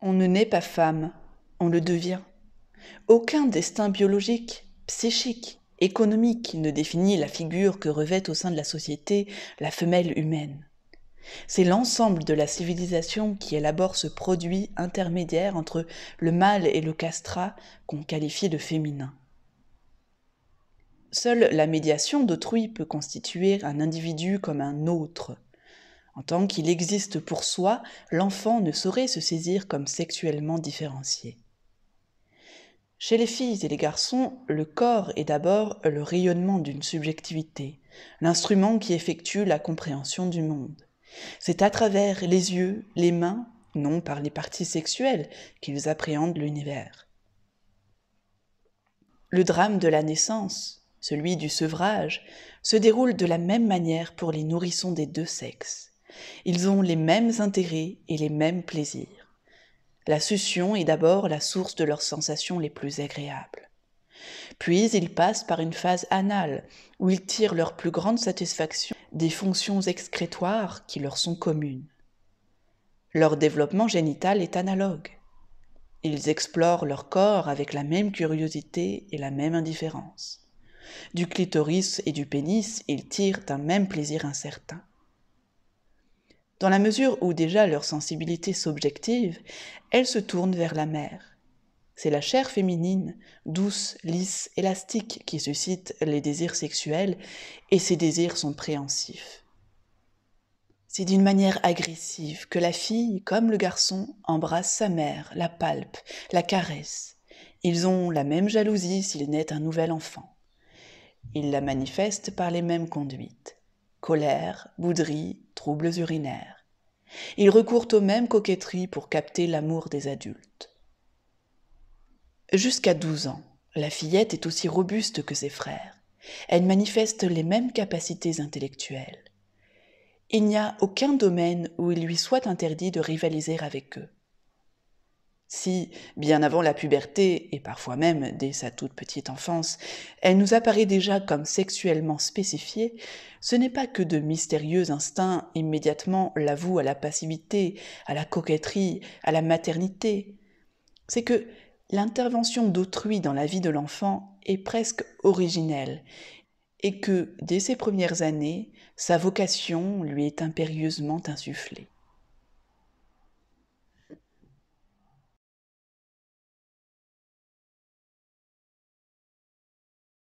On ne naît pas femme, on le devient. Aucun destin biologique, psychique, économique ne définit la figure que revêt au sein de la société la femelle humaine. C'est l'ensemble de la civilisation qui élabore ce produit intermédiaire entre le mâle et le castrat qu'on qualifie de féminin. Seule la médiation d'autrui peut constituer un individu comme un autre, en tant qu'il existe pour soi, l'enfant ne saurait se saisir comme sexuellement différencié. Chez les filles et les garçons, le corps est d'abord le rayonnement d'une subjectivité, l'instrument qui effectue la compréhension du monde. C'est à travers les yeux, les mains, non par les parties sexuelles, qu'ils appréhendent l'univers. Le drame de la naissance, celui du sevrage, se déroule de la même manière pour les nourrissons des deux sexes. Ils ont les mêmes intérêts et les mêmes plaisirs. La succion est d'abord la source de leurs sensations les plus agréables. Puis ils passent par une phase anale, où ils tirent leur plus grande satisfaction des fonctions excrétoires qui leur sont communes. Leur développement génital est analogue. Ils explorent leur corps avec la même curiosité et la même indifférence. Du clitoris et du pénis, ils tirent un même plaisir incertain. Dans la mesure où déjà leur sensibilité s'objective, elle se tourne vers la mère. C'est la chair féminine, douce, lisse, élastique, qui suscite les désirs sexuels, et ces désirs sont préhensifs. C'est d'une manière agressive que la fille, comme le garçon, embrasse sa mère, la palpe, la caresse. Ils ont la même jalousie s'il naît un nouvel enfant. Ils la manifestent par les mêmes conduites colère, bouderie, troubles urinaires. Ils recourent aux mêmes coquetteries pour capter l'amour des adultes. Jusqu'à 12 ans, la fillette est aussi robuste que ses frères. Elle manifeste les mêmes capacités intellectuelles. Il n'y a aucun domaine où il lui soit interdit de rivaliser avec eux si, bien avant la puberté et parfois même dès sa toute petite enfance, elle nous apparaît déjà comme sexuellement spécifiée, ce n'est pas que de mystérieux instincts immédiatement l'avouent à la passivité, à la coquetterie, à la maternité. C'est que l'intervention d'autrui dans la vie de l'enfant est presque originelle et que, dès ses premières années, sa vocation lui est impérieusement insufflée.